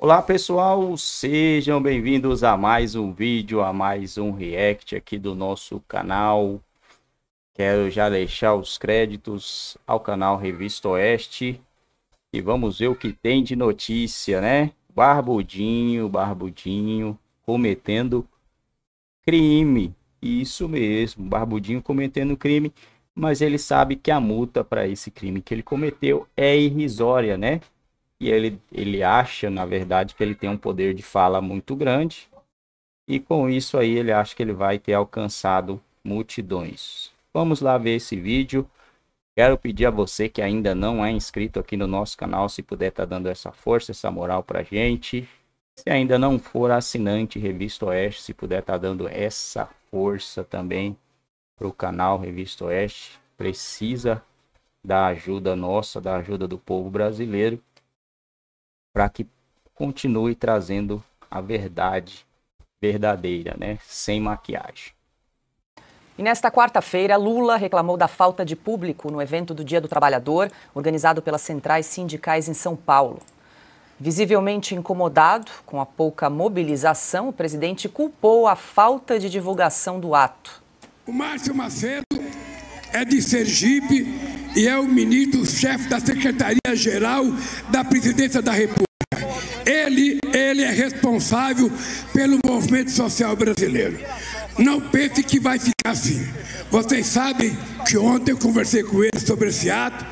Olá pessoal, sejam bem-vindos a mais um vídeo, a mais um react aqui do nosso canal. Quero já deixar os créditos ao canal Revista Oeste e vamos ver o que tem de notícia, né? Barbudinho, Barbudinho cometendo crime, isso mesmo, Barbudinho cometendo crime, mas ele sabe que a multa para esse crime que ele cometeu é irrisória, né? e ele, ele acha, na verdade, que ele tem um poder de fala muito grande, e com isso aí ele acha que ele vai ter alcançado multidões. Vamos lá ver esse vídeo. Quero pedir a você que ainda não é inscrito aqui no nosso canal, se puder estar tá dando essa força, essa moral para gente. Se ainda não for assinante Revista Oeste, se puder estar tá dando essa força também para o canal Revista Oeste, precisa da ajuda nossa, da ajuda do povo brasileiro para que continue trazendo a verdade verdadeira, né? Sem maquiagem. E nesta quarta-feira, Lula reclamou da falta de público no evento do Dia do Trabalhador, organizado pelas centrais sindicais em São Paulo. Visivelmente incomodado com a pouca mobilização, o presidente culpou a falta de divulgação do ato. O Márcio Macedo é de Sergipe, e é o ministro-chefe da Secretaria-Geral da Presidência da República. Ele, ele é responsável pelo movimento social brasileiro. Não pense que vai ficar assim. Vocês sabem que ontem eu conversei com ele sobre esse ato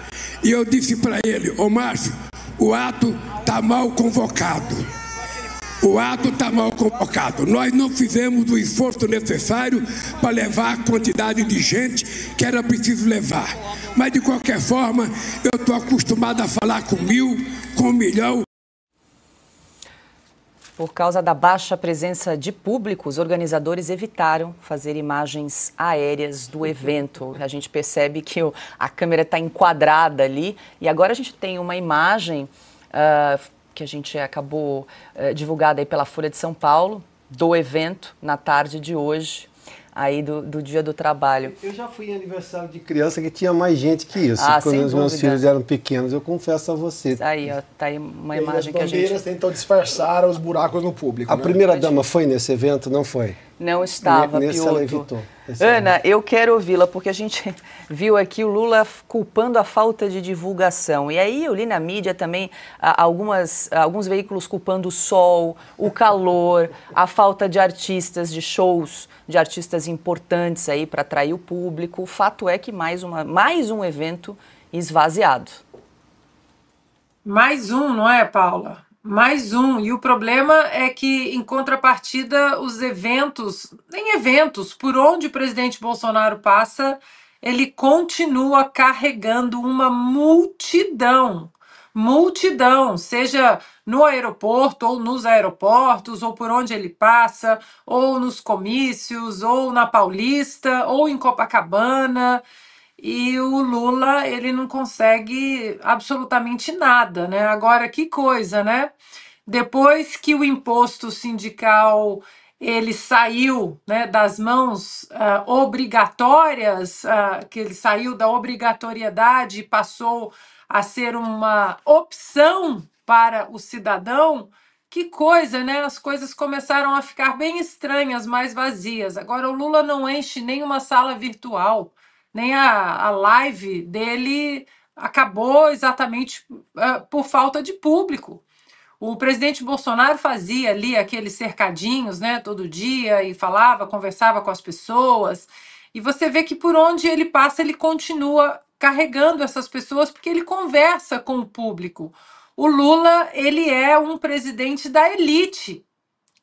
e eu disse para ele, ô Márcio, o ato está mal convocado. O ato está mal convocado. Nós não fizemos o esforço necessário para levar a quantidade de gente que era preciso levar. Mas, de qualquer forma, eu estou acostumado a falar com mil, com um milhão. Por causa da baixa presença de público, os organizadores evitaram fazer imagens aéreas do evento. A gente percebe que a câmera está enquadrada ali e agora a gente tem uma imagem. Uh, que a gente acabou é, eh, divulgada aí pela Folha de São Paulo, do evento na tarde de hoje, aí do, do Dia do Trabalho. Eu já fui em aniversário de criança que tinha mais gente que isso. Ah, Quando os meus filhos eram pequenos, eu confesso a você. Aí, ó, tá aí uma e imagem as que a gente... As disfarçaram tentam disfarçar os buracos no público. A né? primeira-dama foi nesse evento? Não foi? não estava, Nessa Pioto. Ela evitou. É Ana, eu quero ouvi-la, porque a gente viu aqui o Lula culpando a falta de divulgação. E aí eu li na mídia também algumas, alguns veículos culpando o sol, o calor, a falta de artistas, de shows, de artistas importantes aí para atrair o público. O fato é que mais, uma, mais um evento esvaziado. Mais um, não é, Paula? Mais um. E o problema é que, em contrapartida, os eventos, nem eventos, por onde o presidente Bolsonaro passa, ele continua carregando uma multidão. Multidão, seja no aeroporto ou nos aeroportos, ou por onde ele passa, ou nos comícios, ou na Paulista, ou em Copacabana e o Lula ele não consegue absolutamente nada, né? Agora que coisa, né? Depois que o imposto sindical ele saiu né, das mãos uh, obrigatórias, uh, que ele saiu da obrigatoriedade e passou a ser uma opção para o cidadão, que coisa, né? As coisas começaram a ficar bem estranhas, mais vazias. Agora o Lula não enche nenhuma sala virtual nem a, a live dele acabou exatamente uh, por falta de público. O presidente Bolsonaro fazia ali aqueles cercadinhos, né, todo dia e falava, conversava com as pessoas. E você vê que por onde ele passa, ele continua carregando essas pessoas porque ele conversa com o público. O Lula, ele é um presidente da elite.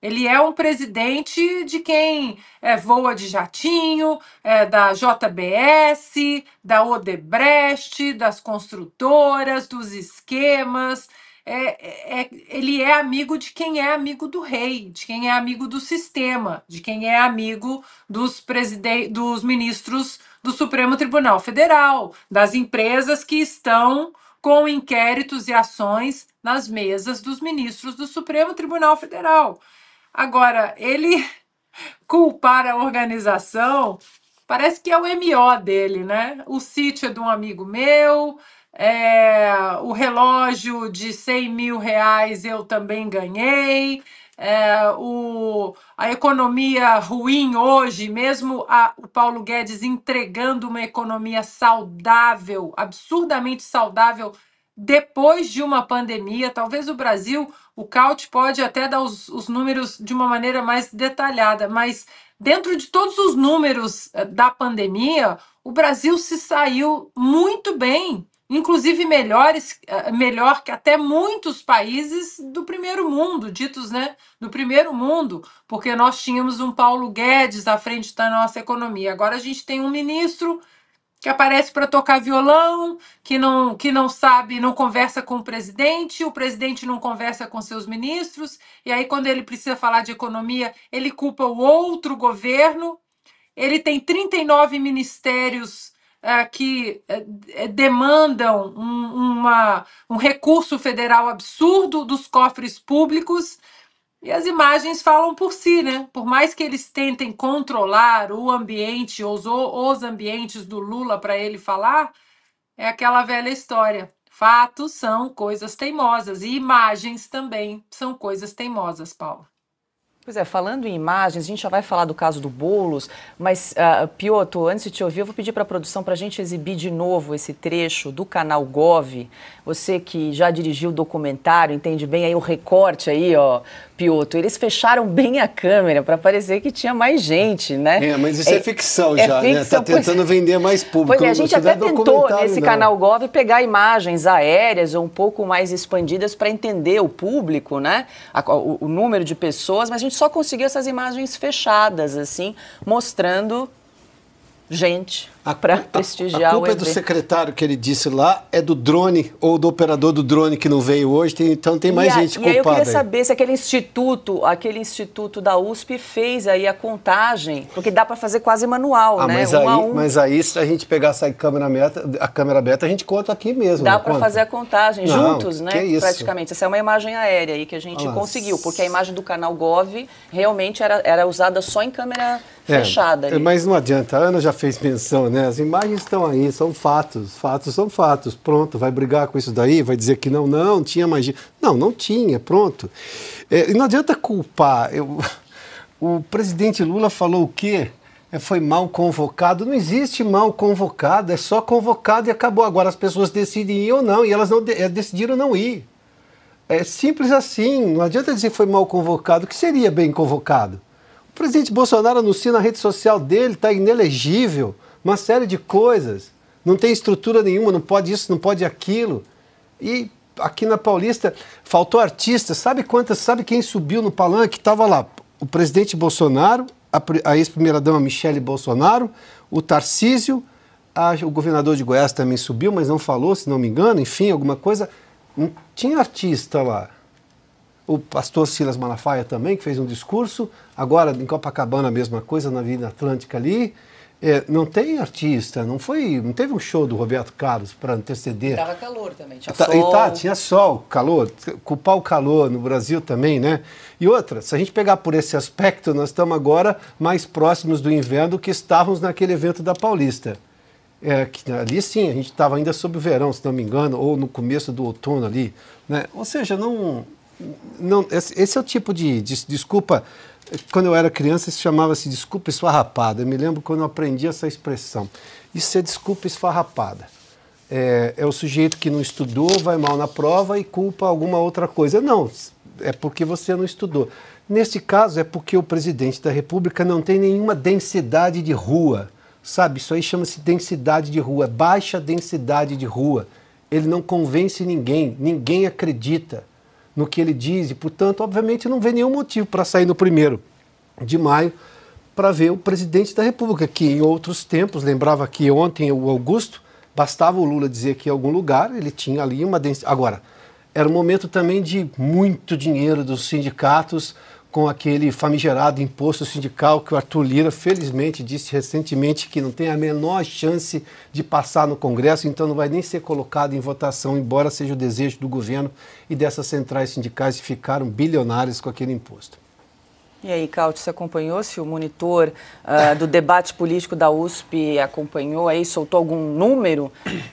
Ele é um presidente de quem é, voa de jatinho, é, da JBS, da Odebrecht, das construtoras, dos esquemas. É, é, é, ele é amigo de quem é amigo do rei, de quem é amigo do sistema, de quem é amigo dos, dos ministros do Supremo Tribunal Federal, das empresas que estão com inquéritos e ações nas mesas dos ministros do Supremo Tribunal Federal. Agora, ele culpar a organização parece que é o MO dele, né? O sítio é de um amigo meu, é, o relógio de 100 mil reais eu também ganhei. É, o, a economia ruim hoje, mesmo a, o Paulo Guedes entregando uma economia saudável, absurdamente saudável, depois de uma pandemia, talvez o Brasil o Caut pode até dar os, os números de uma maneira mais detalhada, mas dentro de todos os números eh, da pandemia, o Brasil se saiu muito bem, inclusive melhores, eh, melhor que até muitos países do primeiro mundo, ditos né, do primeiro mundo, porque nós tínhamos um Paulo Guedes à frente da nossa economia. Agora a gente tem um ministro que aparece para tocar violão, que não, que não sabe, não conversa com o presidente, o presidente não conversa com seus ministros, e aí, quando ele precisa falar de economia, ele culpa o outro governo. Ele tem 39 ministérios uh, que uh, demandam um, uma, um recurso federal absurdo dos cofres públicos e as imagens falam por si, né? Por mais que eles tentem controlar o ambiente, os, os ambientes do Lula para ele falar, é aquela velha história. Fatos são coisas teimosas e imagens também são coisas teimosas, Paula. Pois é, falando em imagens, a gente já vai falar do caso do Bolos, mas uh, antes de te ouvir, eu vou pedir para a produção para a gente exibir de novo esse trecho do canal Gov. Você que já dirigiu o documentário, entende bem aí o recorte aí, ó, Pioto. Eles fecharam bem a câmera para parecer que tinha mais gente, né? É, mas isso é, é ficção é já, ficção, né? Tá é. tentando pois... vender mais público. Pois é, a gente até tentou nesse não. Né? canal Gov pegar imagens aéreas ou um pouco mais expandidas para entender o público, né? o, o número de pessoas, mas a gente gente só conseguiu essas imagens fechadas, assim, mostrando gente para prestigiar a culpa o é do secretário que ele disse lá, é do drone ou do operador do drone que não veio hoje, tem, então tem mais e gente a, culpada. E aí eu queria saber se aquele instituto, aquele instituto da USP fez aí a contagem, porque dá para fazer quase manual, ah, né? Mas, um aí, um. mas aí se a gente pegar essa câmera aberta, a câmera aberta, a gente conta aqui mesmo. Dá para fazer a contagem juntos, não, né? isso? praticamente. Essa é uma imagem aérea aí que a gente Nossa. conseguiu, porque a imagem do canal Gov realmente era, era usada só em câmera é, fechada. É, ali. Mas não adianta, a Ana já fez menção né? né? As imagens estão aí, são fatos, fatos são fatos. Pronto, vai brigar com isso daí, vai dizer que não, não, tinha magia. Não, não tinha, pronto. É, e não adianta culpar. Eu, o presidente Lula falou o quê? É, foi mal convocado. Não existe mal convocado, é só convocado e acabou. Agora as pessoas decidem ir ou não, e elas não de, é, decidiram não ir. É simples assim, não adianta dizer que foi mal convocado, o que seria bem convocado? O presidente Bolsonaro anuncia na rede social dele, está inelegível uma série de coisas. Não tem estrutura nenhuma, não pode isso, não pode aquilo. E aqui na Paulista faltou artista. Sabe quantas? Sabe quem subiu no palanque? Estava lá o presidente Bolsonaro, a, a ex-primeira-dama Michele Bolsonaro, o Tarcísio, a, o governador de Goiás também subiu, mas não falou, se não me engano, enfim, alguma coisa. Hum, tinha artista lá. O pastor Silas Malafaia também, que fez um discurso. Agora, em Copacabana, a mesma coisa, na Vida Atlântica ali. É, não tem artista, não foi, não teve um show do Roberto Carlos para anteceder. Tava calor também, tinha tá, sol. E tá, tinha sol, calor, culpar o calor no Brasil também, né? E outra, se a gente pegar por esse aspecto, nós estamos agora mais próximos do inverno que estávamos naquele evento da Paulista. É, que, ali sim, a gente estava ainda sob o verão, se não me engano, ou no começo do outono ali, né? Ou seja, não, não esse, esse é o tipo de, de desculpa quando eu era criança, isso chamava-se desculpa esfarrapada. Eu me lembro quando eu aprendi essa expressão. Isso é desculpa esfarrapada. É, é, o sujeito que não estudou, vai mal na prova e culpa alguma outra coisa. Não, é porque você não estudou. nesse caso, é porque o presidente da República não tem nenhuma densidade de rua. Sabe, isso aí chama-se densidade de rua, baixa densidade de rua. Ele não convence ninguém, ninguém acredita no que ele diz e, portanto, obviamente não vê nenhum motivo para sair no primeiro de maio para ver o presidente da República, que em outros tempos, lembrava que ontem o Augusto, bastava o Lula dizer que em algum lugar ele tinha ali uma. densidade Agora, era um momento também de muito dinheiro dos sindicatos com aquele famigerado imposto sindical que o Arthur Lira, felizmente, disse recentemente que não tem a menor chance de passar no Congresso, então não vai nem ser colocado em votação, embora seja o desejo do governo e dessas centrais sindicais que ficaram bilionárias com aquele imposto. E aí, Caute, você acompanhou se o monitor uh, do debate político da USP acompanhou aí, soltou algum número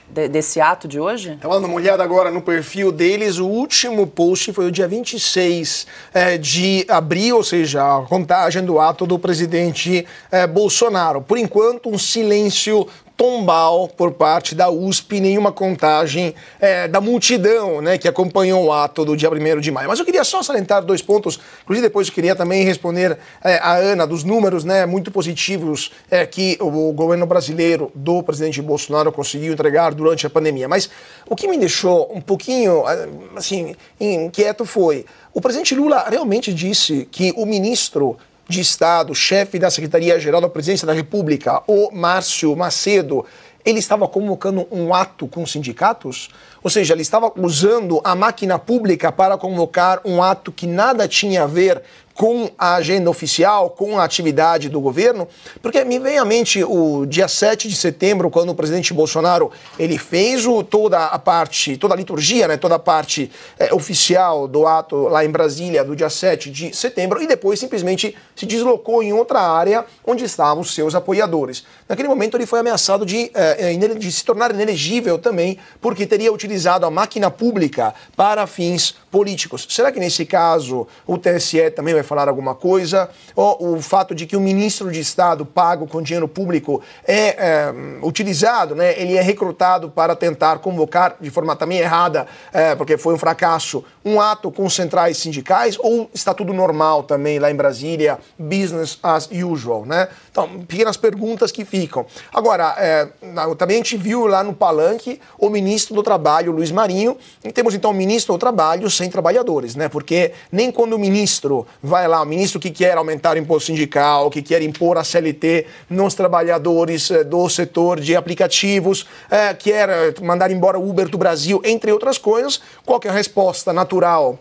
de, desse ato de hoje? Estava dando uma olhada agora no perfil deles. O último post foi o dia 26 eh, de abril, ou seja, a contagem do ato do presidente eh, Bolsonaro. Por enquanto, um silêncio tombal por parte da USP, nenhuma contagem é, da multidão né, que acompanhou o ato do dia 1 de maio. Mas eu queria só salientar dois pontos, inclusive depois eu queria também responder é, a Ana dos números né, muito positivos é, que o governo brasileiro do presidente Bolsonaro conseguiu entregar durante a pandemia. Mas o que me deixou um pouquinho é, assim, inquieto foi o presidente Lula realmente disse que o ministro de Estado, chefe da Secretaria-Geral da Presidência da República, o Márcio Macedo, ele estava convocando um ato com sindicatos? Ou seja, ele estava usando a máquina pública para convocar um ato que nada tinha a ver com a agenda oficial, com a atividade do governo? Porque me vem à mente o dia 7 de setembro, quando o presidente Bolsonaro ele fez o, toda a parte, toda a liturgia, né, toda a parte é, oficial do ato lá em Brasília do dia 7 de setembro e depois simplesmente se deslocou em outra área onde estavam os seus apoiadores. Naquele momento ele foi ameaçado de, é, é de se tornar inelegível também porque teria utilizado a máquina pública para fins políticos. Será que nesse caso o TSE também vai falar alguma coisa, ou o fato de que o ministro de Estado pago com dinheiro público é, é utilizado, né? ele é recrutado para tentar convocar de forma também errada, é, porque foi um fracasso, um ato com centrais sindicais, ou está tudo normal também lá em Brasília, business as usual, né? Então, pequenas perguntas que ficam. Agora, é, também a gente viu lá no palanque o ministro do Trabalho, Luiz Marinho, e temos então o ministro do Trabalho sem trabalhadores, né? Porque nem quando o ministro vai lá, o ministro que quer aumentar o imposto sindical, que quer impor a CLT nos trabalhadores eh, do setor de aplicativos, eh, quer mandar embora o Uber do Brasil, entre outras coisas, qual é a resposta natural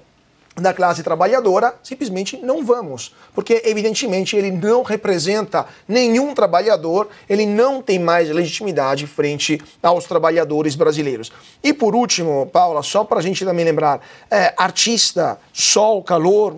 da classe trabalhadora, simplesmente não vamos, porque evidentemente ele não representa nenhum trabalhador, ele não tem mais legitimidade frente aos trabalhadores brasileiros. E por último, Paula, só para a gente também lembrar, é, artista, sol, calor,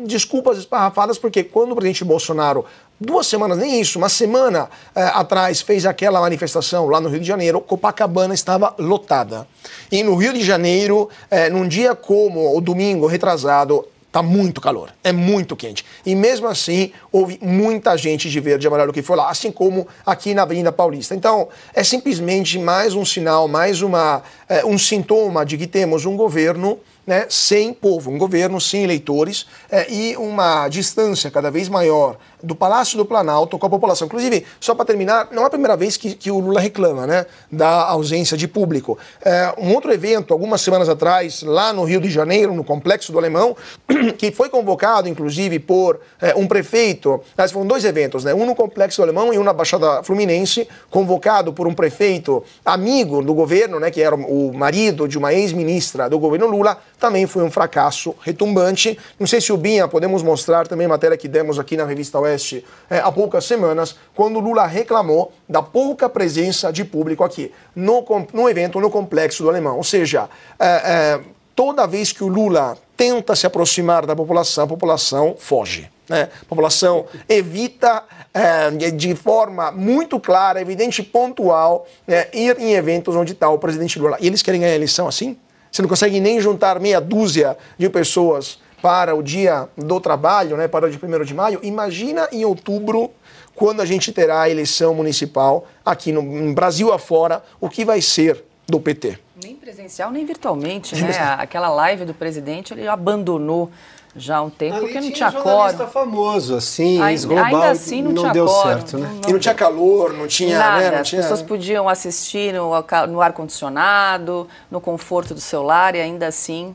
desculpas esparrafadas, porque quando o presidente Bolsonaro, duas semanas, nem isso, uma semana é, atrás, fez aquela manifestação lá no Rio de Janeiro, Copacabana estava lotada. E no Rio de Janeiro, é, num dia como o domingo retrasado, Tá muito calor, é muito quente. E mesmo assim, houve muita gente de verde e amarelo que foi lá, assim como aqui na Avenida Paulista. Então, é simplesmente mais um sinal, mais uma, é, um sintoma de que temos um governo né, sem povo, um governo sem eleitores é, e uma distância cada vez maior do Palácio do Planalto com a população. Inclusive, só para terminar, não é a primeira vez que, que o Lula reclama né, da ausência de público. É, um outro evento, algumas semanas atrás, lá no Rio de Janeiro, no Complexo do Alemão, que foi convocado, inclusive, por é, um prefeito. Aliás, foram dois eventos, né, um no Complexo do Alemão e um na Baixada Fluminense, convocado por um prefeito amigo do governo, né, que era o marido de uma ex-ministra do governo Lula também foi um fracasso retumbante. Não sei se o Binha, podemos mostrar também matéria que demos aqui na Revista Oeste é, há poucas semanas, quando Lula reclamou da pouca presença de público aqui, no, no evento, no complexo do Alemão. Ou seja, é, é, toda vez que o Lula tenta se aproximar da população, a população foge. Né? A população evita é, de forma muito clara, evidente, pontual, né, ir em eventos onde está o presidente Lula. E eles querem ganhar a eleição assim? Você não consegue nem juntar meia dúzia de pessoas para o dia do trabalho, né, para o dia 1 de maio. Imagina em outubro, quando a gente terá a eleição municipal aqui no Brasil afora, o que vai ser do PT. Nem presencial, nem virtualmente, né? Aquela live do presidente, ele abandonou já há um tempo Ali não tinha, um cor. famoso, assim, Ai, global, ainda assim não, não deu cor, certo, né? Não, não... E não tinha calor, não tinha... Né? Nada, né? não as tinha... pessoas podiam assistir no, no ar-condicionado, no conforto do celular e ainda assim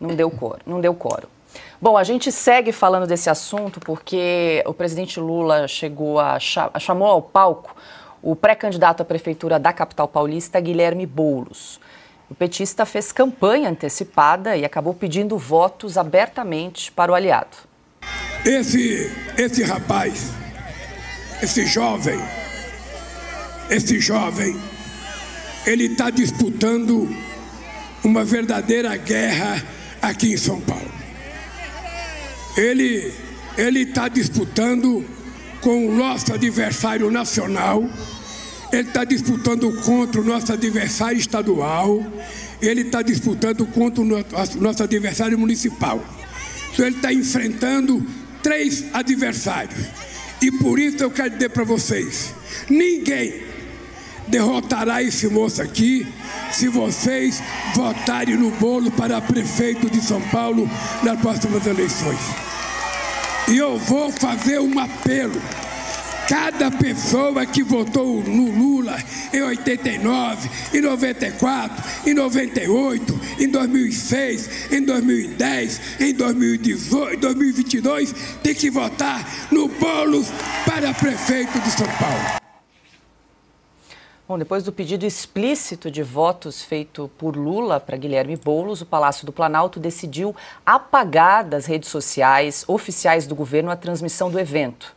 não deu cor, não deu coro. Bom, a gente segue falando desse assunto porque o presidente Lula chegou a, chamou ao palco o pré-candidato à prefeitura da capital paulista, Guilherme Boulos. O petista fez campanha antecipada e acabou pedindo votos abertamente para o aliado. Esse, esse rapaz, esse jovem, esse jovem, ele está disputando uma verdadeira guerra aqui em São Paulo. Ele ele está disputando com o nosso adversário nacional, ele está disputando contra o nosso adversário estadual, ele está disputando contra o nosso adversário municipal. Então ele está enfrentando três adversários. E por isso eu quero dizer para vocês: ninguém derrotará esse moço aqui se vocês votarem no bolo para prefeito de São Paulo nas próximas eleições. E eu vou fazer um apelo. Cada pessoa que votou no Lula em 89, em 94, em 98, em 2006, em 2010, em 2018, 2022, tem que votar no Boulos para prefeito de São Paulo. Bom, depois do pedido explícito de votos feito por Lula para Guilherme Boulos, o Palácio do Planalto decidiu apagar das redes sociais oficiais do governo a transmissão do evento.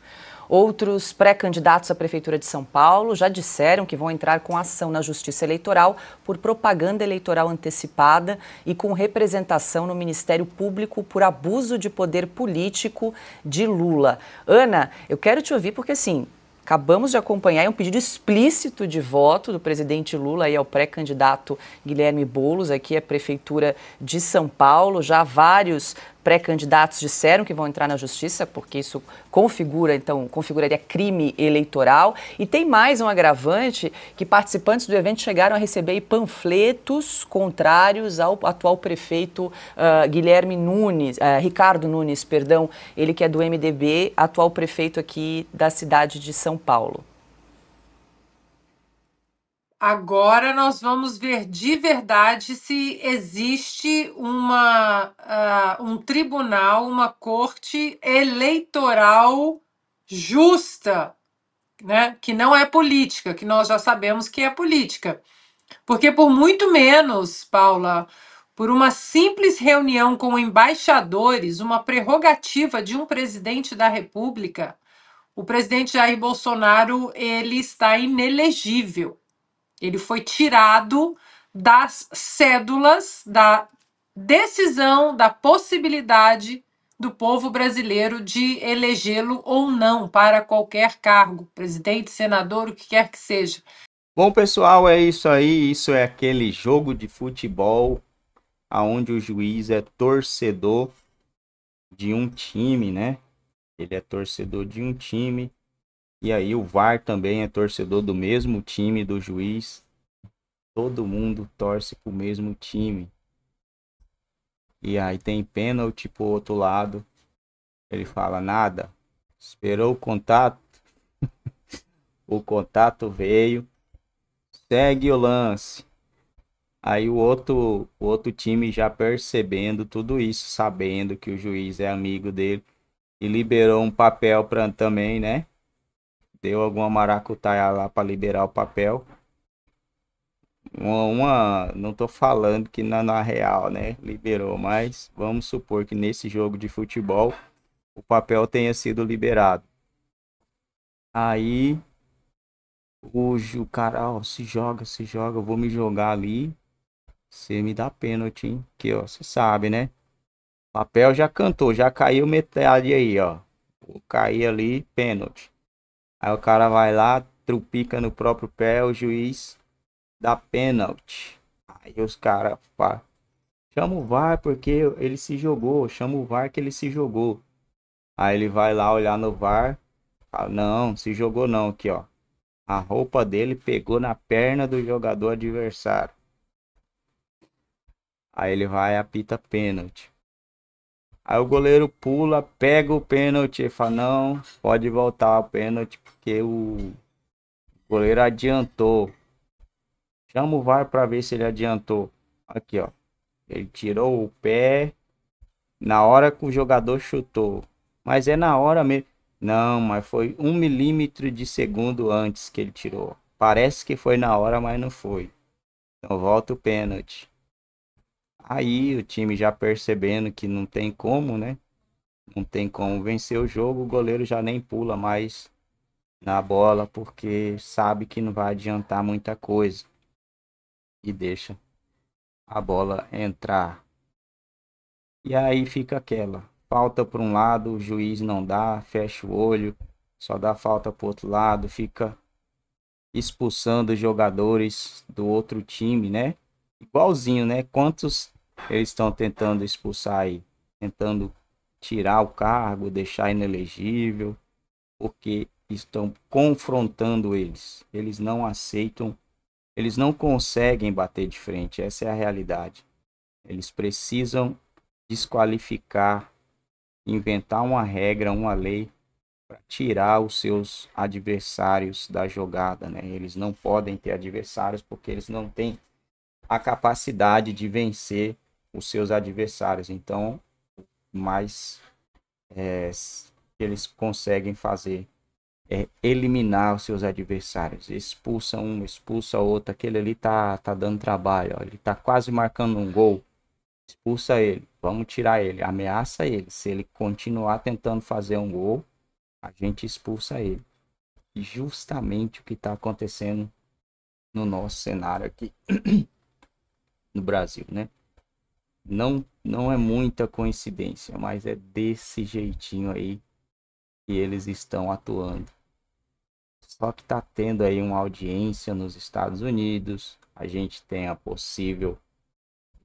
Outros pré-candidatos à Prefeitura de São Paulo já disseram que vão entrar com ação na Justiça Eleitoral por propaganda eleitoral antecipada e com representação no Ministério Público por abuso de poder político de Lula. Ana, eu quero te ouvir porque, assim, Acabamos de acompanhar um pedido explícito de voto do presidente Lula e ao pré-candidato Guilherme Boulos, aqui à Prefeitura de São Paulo. Já vários pré-candidatos disseram que vão entrar na justiça, porque isso configura, então, configuraria crime eleitoral. E tem mais um agravante que participantes do evento chegaram a receber panfletos contrários ao atual prefeito uh, Guilherme Nunes, uh, Ricardo Nunes, perdão, ele que é do MDB, atual prefeito aqui da cidade de São Paulo. Agora nós vamos ver de verdade se existe uma, uh, um tribunal, uma corte eleitoral justa, né? que não é política, que nós já sabemos que é política. Porque por muito menos, Paula, por uma simples reunião com embaixadores, uma prerrogativa de um presidente da República, o presidente Jair Bolsonaro ele está inelegível. Ele foi tirado das cédulas da decisão, da possibilidade do povo brasileiro de elegê-lo ou não para qualquer cargo, presidente, senador, o que quer que seja. Bom, pessoal, é isso aí. Isso é aquele jogo de futebol aonde o juiz é torcedor de um time, né? Ele é torcedor de um time e aí o VAR também é torcedor do mesmo time do juiz. Todo mundo torce pro mesmo time. E aí tem pênalti pro outro lado. Ele fala nada. Esperou o contato. o contato veio. Segue o lance. Aí o outro, o outro time já percebendo tudo isso, sabendo que o juiz é amigo dele e liberou um papel pra também, né? deu alguma maracutaia lá para liberar o papel. Uma, uma, não tô falando que na, na real, né, liberou, mas vamos supor que nesse jogo de futebol o papel tenha sido liberado. Aí hoje o cara, ó, se joga, se joga, eu vou me jogar ali. Você me dá pênalti, hein? Que, ó, você sabe, né? Papel já cantou, já caiu metade aí, ó. Vou cair ali, pênalti. Aí o cara vai lá, trupica no próprio pé, o juiz dá pênalti. Aí os caras chama o VAR porque ele se jogou, chama o VAR que ele se jogou. Aí ele vai lá olhar no VAR, fala, não, se jogou não, aqui ó. A roupa dele pegou na perna do jogador adversário. Aí ele vai e apita pênalti. Aí o goleiro pula, pega o pênalti e fala: Não, pode voltar o pênalti porque o goleiro adiantou. Chama o VAR para ver se ele adiantou. Aqui, ó. Ele tirou o pé na hora que o jogador chutou. Mas é na hora mesmo. Não, mas foi um milímetro de segundo antes que ele tirou. Parece que foi na hora, mas não foi. Então volta o pênalti. Aí o time já percebendo que não tem como, né? Não tem como vencer o jogo, o goleiro já nem pula mais na bola porque sabe que não vai adiantar muita coisa e deixa a bola entrar. E aí fica aquela falta para um lado, o juiz não dá, fecha o olho, só dá falta para outro lado, fica expulsando jogadores do outro time, né? Igualzinho, né? Quantos eles estão tentando expulsar aí, tentando tirar o cargo, deixar inelegível, porque estão confrontando eles. Eles não aceitam, eles não conseguem bater de frente. Essa é a realidade. Eles precisam desqualificar, inventar uma regra, uma lei para tirar os seus adversários da jogada, né? Eles não podem ter adversários porque eles não têm a capacidade de vencer os seus adversários. Então, mais é, eles conseguem fazer é, eliminar os seus adversários. Expulsa um, expulsa outro. Aquele ali tá, tá dando trabalho, ó. ele tá quase marcando um gol. Expulsa ele, vamos tirar ele, ameaça ele. Se ele continuar tentando fazer um gol, a gente expulsa ele. Justamente o que está acontecendo no nosso cenário aqui no Brasil, né? Não, não é muita coincidência, mas é desse jeitinho aí que eles estão atuando. Só que está tendo aí uma audiência nos Estados Unidos. A gente tem a possível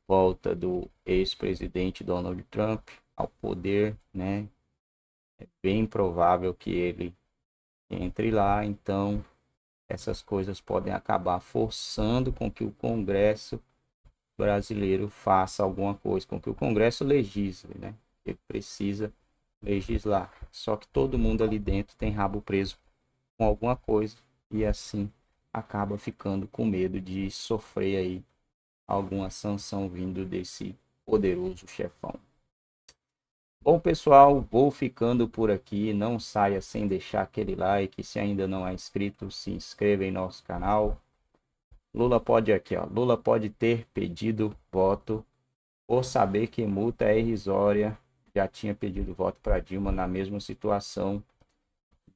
volta do ex-presidente Donald Trump ao poder, né? É bem provável que ele entre lá, então essas coisas podem acabar forçando com que o Congresso brasileiro faça alguma coisa, com que o Congresso legisle, né? Ele precisa legislar. Só que todo mundo ali dentro tem rabo preso com alguma coisa e assim acaba ficando com medo de sofrer aí alguma sanção vindo desse poderoso chefão. Bom, pessoal, vou ficando por aqui. Não saia sem deixar aquele like. Se ainda não é inscrito, se inscreva em nosso canal. Lula pode aqui, ó. Lula pode ter pedido voto por saber que multa é irrisória. Já tinha pedido voto para Dilma na mesma situação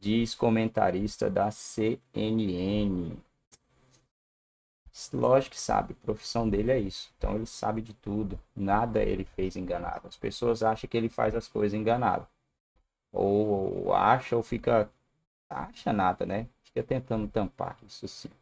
diz comentarista da CNN. Lógico que sabe, a profissão dele é isso. Então ele sabe de tudo. Nada ele fez enganado. As pessoas acham que ele faz as coisas enganado. Ou, ou acha ou fica. Acha nada, né? Fica tentando tampar isso sim.